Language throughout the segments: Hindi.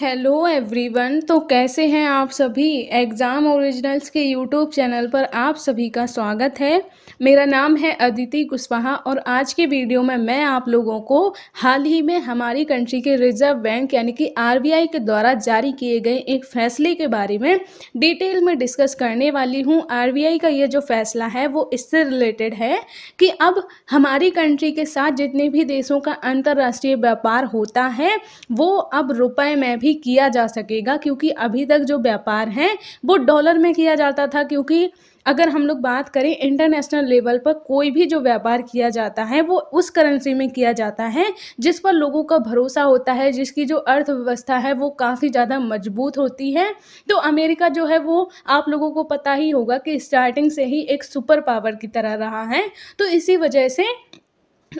हेलो एवरीवन तो कैसे हैं आप सभी एग्ज़ाम ओरिजिनल्स के यूट्यूब चैनल पर आप सभी का स्वागत है मेरा नाम है अदिति कुशवाहा और आज के वीडियो में मैं आप लोगों को हाल ही में हमारी कंट्री के रिजर्व बैंक यानी कि आरबीआई के द्वारा जारी किए गए एक फैसले के बारे में डिटेल में डिस्कस करने वाली हूँ आर का ये जो फैसला है वो इससे रिलेटेड है कि अब हमारी कंट्री के साथ जितने भी देशों का अंतर्राष्ट्रीय व्यापार होता है वो अब रुपये में भी ही किया जा सकेगा क्योंकि अभी तक जो व्यापार है वो डॉलर में किया जाता था क्योंकि अगर हम लोग बात करें इंटरनेशनल लेवल पर कोई भी जो व्यापार किया जाता है वो उस करेंसी में किया जाता है जिस पर लोगों का भरोसा होता है जिसकी जो अर्थव्यवस्था है वो काफ़ी ज़्यादा मजबूत होती है तो अमेरिका जो है वो आप लोगों को पता ही होगा कि स्टार्टिंग से ही एक सुपर पावर की तरह रहा है तो इसी वजह से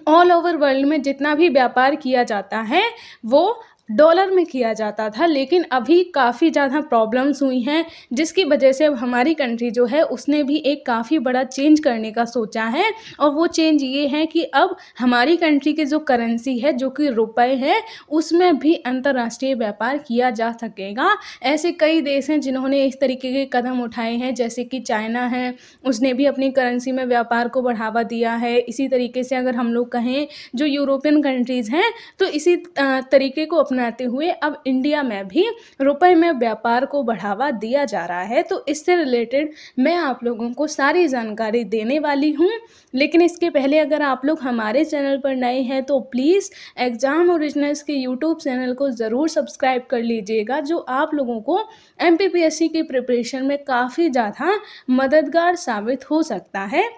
ऑल ओवर वर्ल्ड में जितना भी व्यापार किया जाता है वो डॉलर में किया जाता था लेकिन अभी काफ़ी ज़्यादा प्रॉब्लम्स हुई हैं जिसकी वजह से अब हमारी कंट्री जो है उसने भी एक काफ़ी बड़ा चेंज करने का सोचा है और वो चेंज ये है कि अब हमारी कंट्री की जो करेंसी है जो कि रुपए है उसमें भी अंतर्राष्ट्रीय व्यापार किया जा सकेगा ऐसे कई देश हैं जिन्होंने इस तरीके के कदम उठाए हैं जैसे कि चाइना है उसने भी अपनी करेंसी में व्यापार को बढ़ावा दिया है इसी तरीके से अगर हम लोग कहें जो यूरोपियन कंट्रीज़ हैं तो इसी तरीके को अपना बनाते हुए अब इंडिया में भी रुपए में व्यापार को बढ़ावा दिया जा रहा है तो इससे रिलेटेड मैं आप लोगों को सारी जानकारी देने वाली हूँ लेकिन इसके पहले अगर आप लोग हमारे चैनल पर नए हैं तो प्लीज़ एग्ज़ाम ओरिजिनल्स के यूट्यूब चैनल को ज़रूर सब्सक्राइब कर लीजिएगा जो आप लोगों को एम की प्रिपरेशन में काफ़ी ज़्यादा मददगार साबित हो सकता है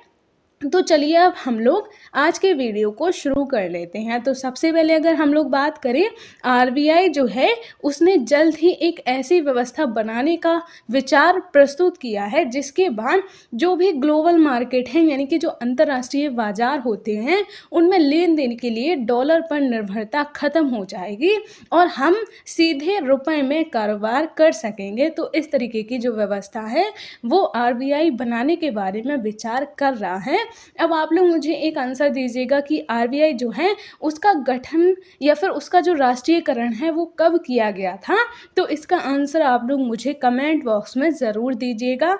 तो चलिए अब हम लोग आज के वीडियो को शुरू कर लेते हैं तो सबसे पहले अगर हम लोग बात करें आरबीआई जो है उसने जल्द ही एक ऐसी व्यवस्था बनाने का विचार प्रस्तुत किया है जिसके बाद जो भी ग्लोबल मार्केट हैं यानी कि जो अंतर्राष्ट्रीय बाजार होते हैं उनमें लेन देन के लिए डॉलर पर निर्भरता खत्म हो जाएगी और हम सीधे रुपये में कारोबार कर सकेंगे तो इस तरीके की जो व्यवस्था है वो आर बनाने के बारे में विचार कर रहा है अब आप लोग मुझे एक आंसर दीजिएगा कि आर जो है उसका गठन या फिर उसका जो राष्ट्रीयकरण है वो कब किया गया था तो इसका आंसर आप लोग मुझे कमेंट बॉक्स में ज़रूर दीजिएगा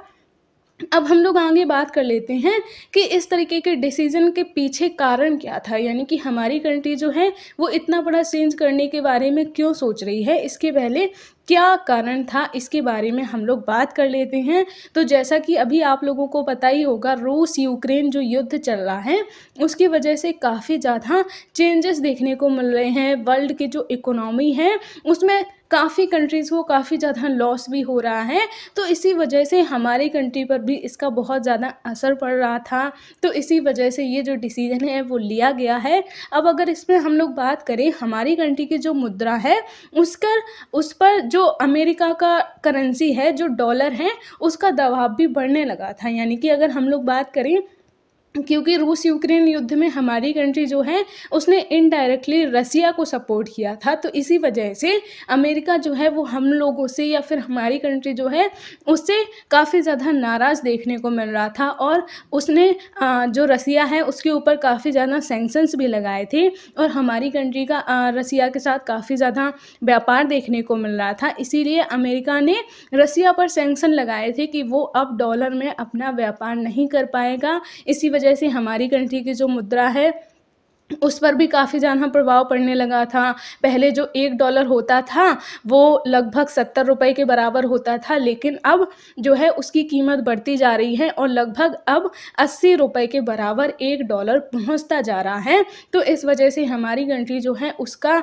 अब हम लोग आगे बात कर लेते हैं कि इस तरीके के डिसीजन के पीछे कारण क्या था यानी कि हमारी कंट्री जो है वो इतना बड़ा चेंज करने के बारे में क्यों सोच रही है इसके पहले क्या कारण था इसके बारे में हम लोग बात कर लेते हैं तो जैसा कि अभी आप लोगों को पता ही होगा रूस यूक्रेन जो युद्ध चल रहा है उसकी वजह से काफ़ी ज़्यादा चेंजेस देखने को मिल रहे हैं वर्ल्ड की जो इकोनॉमी है उसमें काफ़ी कंट्रीज़ को काफ़ी ज़्यादा लॉस भी हो रहा है तो इसी वजह से हमारी कंट्री पर भी इसका बहुत ज़्यादा असर पड़ रहा था तो इसी वजह से ये जो डिसीज़न है वो लिया गया है अब अगर इसमें हम लोग बात करें हमारी कंट्री की जो मुद्रा है उसका उस पर जो अमेरिका का करेंसी है जो डॉलर है उसका दबाव भी बढ़ने लगा था यानी कि अगर हम लोग बात करें क्योंकि रूस यूक्रेन युद्ध में हमारी कंट्री जो है उसने इनडायरेक्टली रसिया को सपोर्ट किया था तो इसी वजह से अमेरिका जो है वो हम लोगों से या फिर हमारी कंट्री जो है उससे काफ़ी ज़्यादा नाराज़ देखने को मिल रहा था और उसने जो रसिया है उसके ऊपर काफ़ी ज़्यादा सेंक्शंस भी लगाए थे और हमारी कंट्री का रसिया के साथ काफ़ी ज़्यादा व्यापार देखने को मिल रहा था इसीलिए अमेरिका ने रसिया पर सेंक्सन लगाए थे कि वो अब डॉलर में अपना व्यापार नहीं कर पाएगा इसी वजह वजह से हमारी कंट्री की जो मुद्रा है उस पर भी काफ़ी ज़्यादा प्रभाव पड़ने लगा था पहले जो एक डॉलर होता था वो लगभग सत्तर रुपए के बराबर होता था लेकिन अब जो है उसकी कीमत बढ़ती जा रही है और लगभग अब अस्सी रुपए के बराबर एक डॉलर पहुंचता जा रहा है तो इस वजह से हमारी कंट्री जो है उसका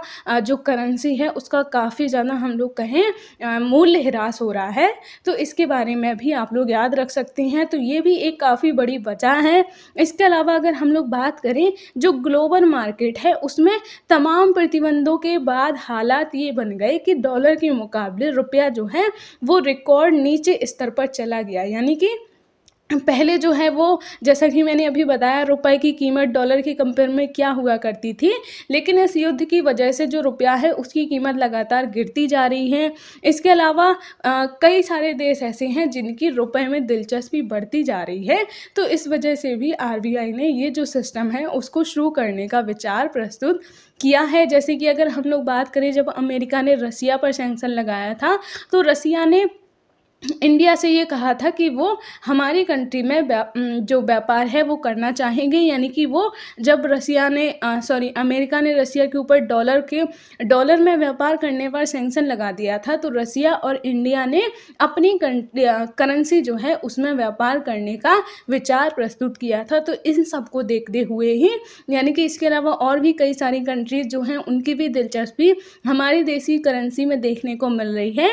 जो करेंसी है उसका काफ़ी ज़्यादा हम लोग कहें मूल्य ह्रास हो रहा है तो इसके बारे में भी आप लोग याद रख सकते हैं तो ये भी एक काफ़ी बड़ी वजह है इसके अलावा अगर हम लोग बात करें जो ग्लोबल ओपन मार्केट है उसमें तमाम प्रतिबंधों के बाद हालात ये बन गए कि डॉलर के मुकाबले रुपया जो है वो रिकॉर्ड नीचे स्तर पर चला गया यानी कि पहले जो है वो जैसा कि मैंने अभी बताया रुपए की कीमत डॉलर के कंपेयर में क्या हुआ करती थी लेकिन इस युद्ध की वजह से जो रुपया है उसकी कीमत लगातार गिरती जा रही है इसके अलावा आ, कई सारे देश ऐसे हैं जिनकी रुपए में दिलचस्पी बढ़ती जा रही है तो इस वजह से भी आर ने ये जो सिस्टम है उसको शुरू करने का विचार प्रस्तुत किया है जैसे कि अगर हम लोग बात करें जब अमेरिका ने रसिया पर सैंक्शन लगाया था तो रसिया ने इंडिया से ये कहा था कि वो हमारी कंट्री में जो व्यापार है वो करना चाहेंगे यानी कि वो जब रसिया ने सॉरी अमेरिका ने रसिया के ऊपर डॉलर के डॉलर में व्यापार करने पर सेंक्शन लगा दिया था तो रसिया और इंडिया ने अपनी करेंसी जो है उसमें व्यापार करने का विचार प्रस्तुत किया था तो इन सबको देखते हुए ही यानी कि इसके अलावा और भी कई सारी कंट्रीज जो हैं उनकी भी दिलचस्पी हमारी देसी करेंसी में देखने को मिल रही है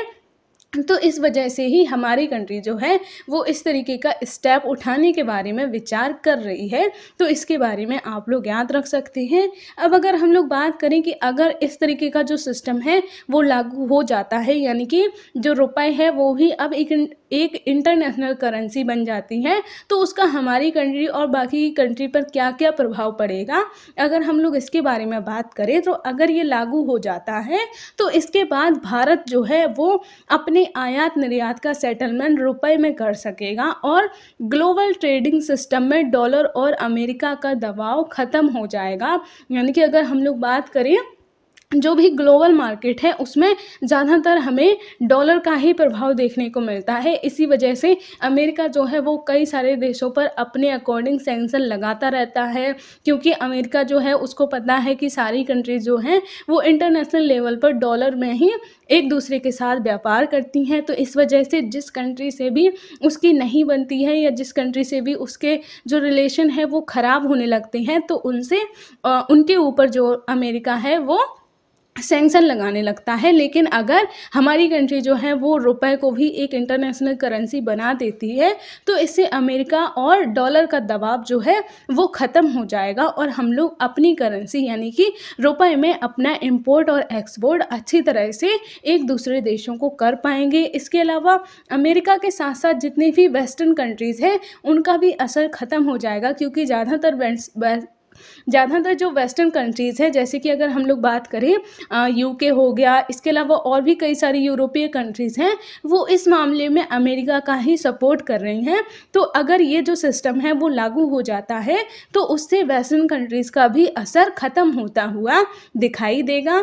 तो इस वजह से ही हमारी कंट्री जो है वो इस तरीके का स्टेप उठाने के बारे में विचार कर रही है तो इसके बारे में आप लोग याद रख सकते हैं अब अगर हम लोग बात करें कि अगर इस तरीके का जो सिस्टम है वो लागू हो जाता है यानी कि जो रुपए है वो भी अब एक एक इंटरनेशनल करेंसी बन जाती है तो उसका हमारी कंट्री और बाकी कंट्री पर क्या क्या प्रभाव पड़ेगा अगर हम लोग इसके बारे में बात करें तो अगर ये लागू हो जाता है तो इसके बाद भारत जो है वो अपने आयात निर्यात का सेटलमेंट रुपए में कर सकेगा और ग्लोबल ट्रेडिंग सिस्टम में डॉलर और अमेरिका का दबाव ख़त्म हो जाएगा यानी कि अगर हम लोग बात करें जो भी ग्लोबल मार्केट है उसमें ज़्यादातर हमें डॉलर का ही प्रभाव देखने को मिलता है इसी वजह से अमेरिका जो है वो कई सारे देशों पर अपने अकॉर्डिंग सेंसन लगाता रहता है क्योंकि अमेरिका जो है उसको पता है कि सारी कंट्रीज जो हैं वो इंटरनेशनल लेवल पर डॉलर में ही एक दूसरे के साथ व्यापार करती हैं तो इस वजह से जिस कंट्री से भी उसकी नहीं बनती है या जिस कंट्री से भी उसके जो रिलेशन है वो ख़राब होने लगते हैं तो उनसे उनके ऊपर जो अमेरिका है वो सेंक्शन लगाने लगता है लेकिन अगर हमारी कंट्री जो है वो रुपए को भी एक इंटरनेशनल करेंसी बना देती है तो इससे अमेरिका और डॉलर का दबाव जो है वो ख़त्म हो जाएगा और हम लोग अपनी करेंसी यानी कि रुपए में अपना इंपोर्ट और एक्सपोर्ट अच्छी तरह से एक दूसरे देशों को कर पाएंगे इसके अलावा अमेरिका के साथ साथ जितनी भी वेस्टर्न कंट्रीज़ हैं उनका भी असर ख़त्म हो जाएगा क्योंकि ज़्यादातर ज़्यादातर जो वेस्टर्न कंट्रीज़ हैं जैसे कि अगर हम लोग बात करें यूके हो गया इसके अलावा और भी कई सारी यूरोपीय कंट्रीज़ हैं वो इस मामले में अमेरिका का ही सपोर्ट कर रही हैं तो अगर ये जो सिस्टम है वो लागू हो जाता है तो उससे वेस्टर्न कंट्रीज़ का भी असर ख़त्म होता हुआ दिखाई देगा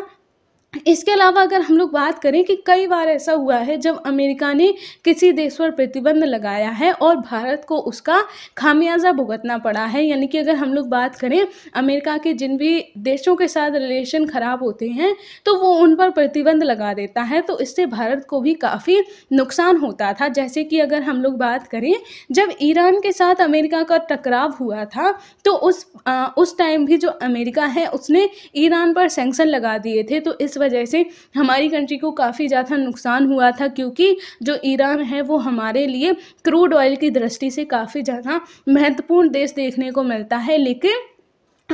इसके अलावा अगर हम लोग बात करें कि कई बार ऐसा हुआ है जब अमेरिका ने किसी देश पर प्रतिबंध लगाया है और भारत को उसका खामियाजा भुगतना पड़ा है यानी कि अगर हम लोग बात करें अमेरिका के जिन भी देशों के साथ रिलेशन ख़राब होते हैं तो वो उन पर प्रतिबंध लगा देता है तो इससे भारत को भी काफ़ी नुकसान होता था जैसे कि अगर हम लोग बात करें जब ईरान के साथ अमेरिका का टकराव हुआ था तो उस आ, उस टाइम भी जो अमेरिका है उसने ईरान पर सेंक्शन लगा दिए थे तो इस वजह से हमारी कंट्री को काफ़ी ज़्यादा नुकसान हुआ था क्योंकि जो ईरान है वो हमारे लिए क्रूड ऑयल की दृष्टि से काफ़ी ज़्यादा महत्वपूर्ण देश देखने को मिलता है लेकिन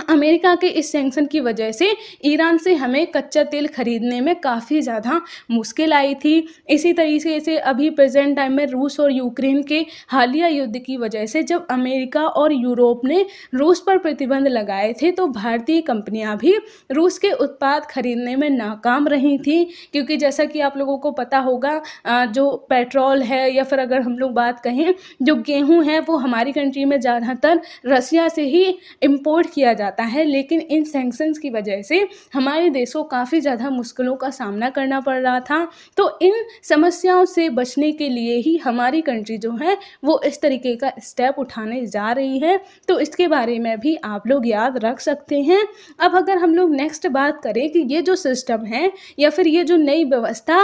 अमेरिका के इस सेंक्शन की वजह से ईरान से हमें कच्चा तेल खरीदने में काफ़ी ज़्यादा मुश्किल आई थी इसी तरीके से अभी प्रेजेंट टाइम में रूस और यूक्रेन के हालिया युद्ध की वजह से जब अमेरिका और यूरोप ने रूस पर प्रतिबंध लगाए थे तो भारतीय कंपनियां भी रूस के उत्पाद खरीदने में नाकाम रही थी क्योंकि जैसा कि आप लोगों को पता होगा जो पेट्रोल है या फिर अगर हम लोग बात कहें जो गेहूँ है वो हमारी कंट्री में ज़्यादातर रसिया से ही इम्पोर्ट किया जाता है लेकिन इन सेंक्शंस की वजह से हमारे देश को काफ़ी ज़्यादा मुश्किलों का सामना करना पड़ रहा था तो इन समस्याओं से बचने के लिए ही हमारी कंट्री जो है वो इस तरीके का स्टेप उठाने जा रही है तो इसके बारे में भी आप लोग याद रख सकते हैं अब अगर हम लोग नेक्स्ट बात करें कि ये जो सिस्टम है या फिर ये जो नई व्यवस्था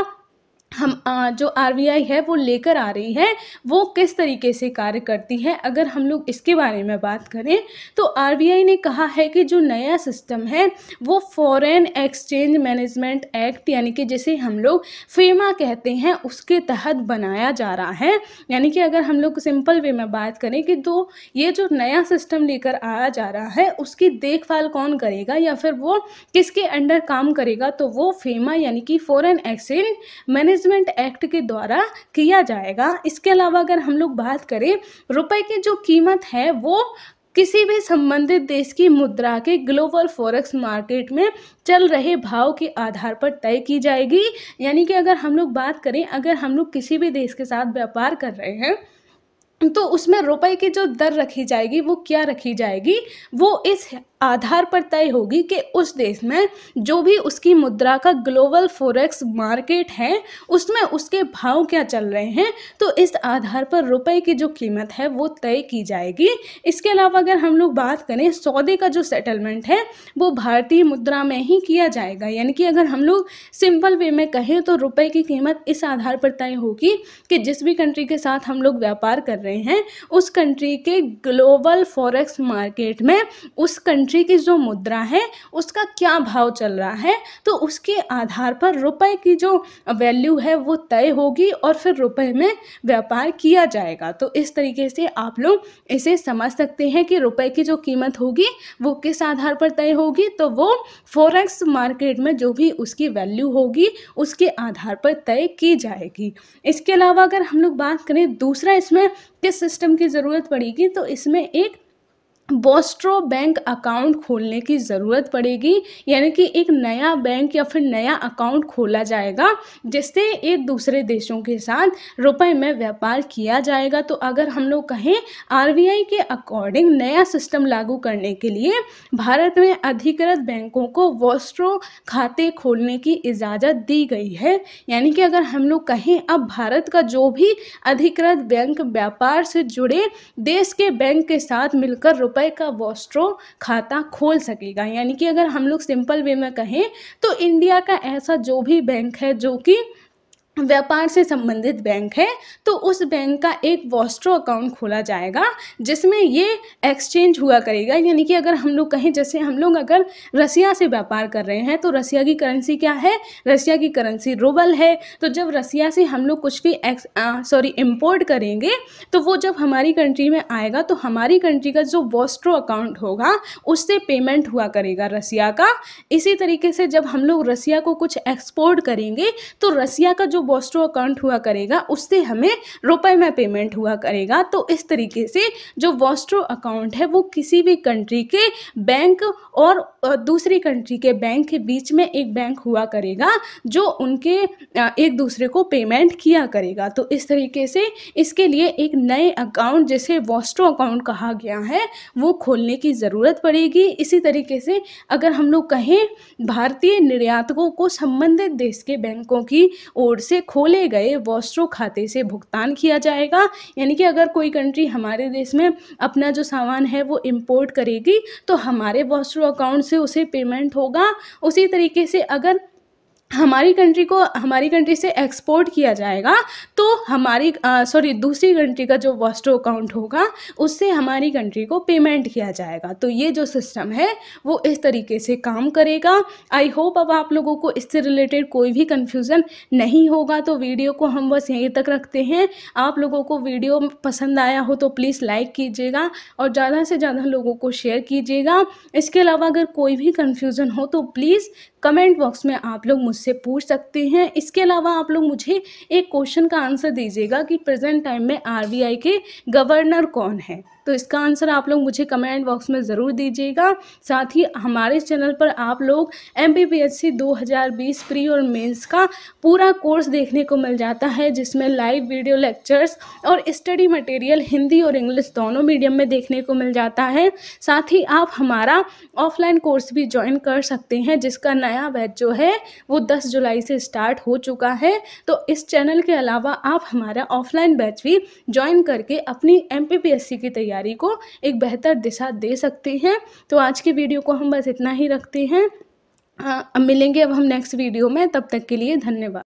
हम जो आर है वो लेकर आ रही है वो किस तरीके से कार्य करती है अगर हम लोग इसके बारे में बात करें तो आर ने कहा है कि जो नया सिस्टम है वो फॉरेन एक्सचेंज मैनेजमेंट एक्ट यानी कि जिसे हम लोग फेमा कहते हैं उसके तहत बनाया जा रहा है यानी कि अगर हम लोग सिंपल वे में बात करें कि तो ये जो नया सिस्टम लेकर आया जा रहा है उसकी देखभाल कौन करेगा या फिर वो किसके अंडर काम करेगा तो वो फेमा यानी कि foreign exchange manage investment act के द्वारा किया जाएगा इसके अलावा अगर हम लोग बात करें रुपए की जो कीमत है वो किसी भी संबंधित देश की मुद्रा के ग्लोबल फॉरेक्स मार्केट में चल रहे भाव के आधार पर तय की जाएगी यानी कि अगर हम लोग बात करें अगर हम लोग किसी भी देश के साथ व्यापार कर रहे हैं तो उसमें रुपए की जो दर रखी जाएगी वो क्या रखी जाएगी वो इस आधार पर तय होगी कि उस देश में जो भी उसकी मुद्रा का ग्लोबल फोरेक्स मार्केट है उसमें उसके भाव क्या चल रहे हैं तो इस आधार पर रुपए की जो कीमत है वो तय की जाएगी इसके अलावा अगर हम लोग बात करें सौदे का जो सेटलमेंट है वो भारतीय मुद्रा में ही किया जाएगा यानी कि अगर हम लोग सिंपल वे में कहें तो रुपए की कीमत इस आधार पर तय होगी कि जिस भी कंट्री के साथ हम लोग व्यापार कर रहे हैं उस कंट्री के ग्लोबल फॉरेक्स मार्केट में उस कंट्री कंट्री की जो मुद्रा है उसका क्या भाव चल रहा है तो उसके आधार पर रुपए की जो वैल्यू है वो तय होगी और फिर रुपए में व्यापार किया जाएगा तो इस तरीके से आप लोग इसे समझ सकते हैं कि रुपए की जो कीमत होगी वो किस आधार पर तय होगी तो वो फॉरेक्स मार्केट में जो भी उसकी वैल्यू होगी उसके आधार पर तय की जाएगी इसके अलावा अगर हम लोग बात करें दूसरा इसमें किस सिस्टम की ज़रूरत पड़ेगी तो इसमें एक बोस्ट्रो बैंक अकाउंट खोलने की ज़रूरत पड़ेगी यानी कि एक नया बैंक या फिर नया अकाउंट खोला जाएगा जिससे एक दूसरे देशों के साथ रुपए में व्यापार किया जाएगा तो अगर हम लोग कहें आरबीआई के अकॉर्डिंग नया सिस्टम लागू करने के लिए भारत में अधिकृत बैंकों को वोस्ट्रो खाते खोलने की इजाज़त दी गई है यानी कि अगर हम लोग कहें अब भारत का जो भी अधिकृत बैंक व्यापार से जुड़े देश के बैंक के साथ मिलकर रुपए का वॉस्ट्रो खाता खोल सकेगा यानी कि अगर हम लोग सिंपल वे में कहें तो इंडिया का ऐसा जो भी बैंक है जो कि व्यापार से संबंधित बैंक है तो उस बैंक का एक वॉस्ट्रो अकाउंट खोला जाएगा जिसमें ये एक्सचेंज हुआ करेगा यानी कि अगर हम लोग कहें जैसे हम लोग अगर रसिया से व्यापार कर रहे हैं तो रसिया की करेंसी क्या है रसिया की करेंसी रूबल है तो जब रसिया से हम लोग कुछ भी एक्स सॉरी इम्पोर्ट करेंगे तो वो जब हमारी कंट्री में आएगा तो हमारी कंट्री का जो वॉस्ट्रो अकाउंट होगा उससे पेमेंट हुआ करेगा रसिया का इसी तरीके से जब हम लोग रसिया को कुछ एक्सपोर्ट करेंगे तो रसिया का जो बोस्ट्रो अकाउंट हुआ करेगा उससे हमें रुपए में पेमेंट हुआ करेगा तो इस तरीके से जो वॉस्ट्रो अकाउंट है वो किसी भी कंट्री के बैंक और दूसरी कंट्री के बैंक के बीच में एक बैंक हुआ करेगा जो उनके एक दूसरे को पेमेंट किया करेगा तो इस तरीके से इसके लिए एक नए अकाउंट जैसे वॉस्ट्रो अकाउंट कहा गया है वो खोलने की ज़रूरत पड़ेगी इसी तरीके से अगर हम लोग कहें भारतीय निर्यातकों को संबंधित देश के बैंकों की ओर से से खोले गए वॉस्ट्रो खाते से भुगतान किया जाएगा यानी कि अगर कोई कंट्री हमारे देश में अपना जो सामान है वो इम्पोर्ट करेगी तो हमारे वॉस्ट्रो अकाउंट से उसे पेमेंट होगा उसी तरीके से अगर हमारी कंट्री को हमारी कंट्री से एक्सपोर्ट किया जाएगा तो हमारी सॉरी दूसरी कंट्री का जो वॉस्टो अकाउंट होगा उससे हमारी कंट्री को पेमेंट किया जाएगा तो ये जो सिस्टम है वो इस तरीके से काम करेगा आई होप अब आप लोगों को इससे रिलेटेड कोई भी कन्फ्यूज़न नहीं होगा तो वीडियो को हम बस यहीं तक रखते हैं आप लोगों को वीडियो पसंद आया हो तो प्लीज़ लाइक कीजिएगा और ज़्यादा से ज़्यादा लोगों को शेयर कीजिएगा इसके अलावा अगर कोई भी कन्फ्यूज़न हो तो प्लीज़ कमेंट बॉक्स में आप लोग मुझसे पूछ सकते हैं इसके अलावा आप लोग मुझे एक क्वेश्चन का आंसर दीजिएगा कि प्रेजेंट टाइम में आरबीआई के गवर्नर कौन है तो इसका आंसर आप लोग मुझे कमेंट बॉक्स में ज़रूर दीजिएगा साथ ही हमारे चैनल पर आप लोग M B P S C दो हज़ार बीस प्री और मेंस का पूरा कोर्स देखने को मिल जाता है जिसमें लाइव वीडियो लेक्चर्स और स्टडी मटेरियल हिंदी और इंग्लिश दोनों मीडियम में देखने को मिल जाता है साथ ही आप हमारा ऑफलाइन कोर्स भी ज्वाइन कर सकते हैं जिसका नया बैच जो है वो दस जुलाई से स्टार्ट हो चुका है तो इस चैनल के अलावा आप हमारा ऑफलाइन बैच भी ज्वाइन करके अपनी एम की तैयारी तैयारी को एक बेहतर दिशा दे सकते हैं तो आज की वीडियो को हम बस इतना ही रखते हैं आ, मिलेंगे अब हम नेक्स्ट वीडियो में तब तक के लिए धन्यवाद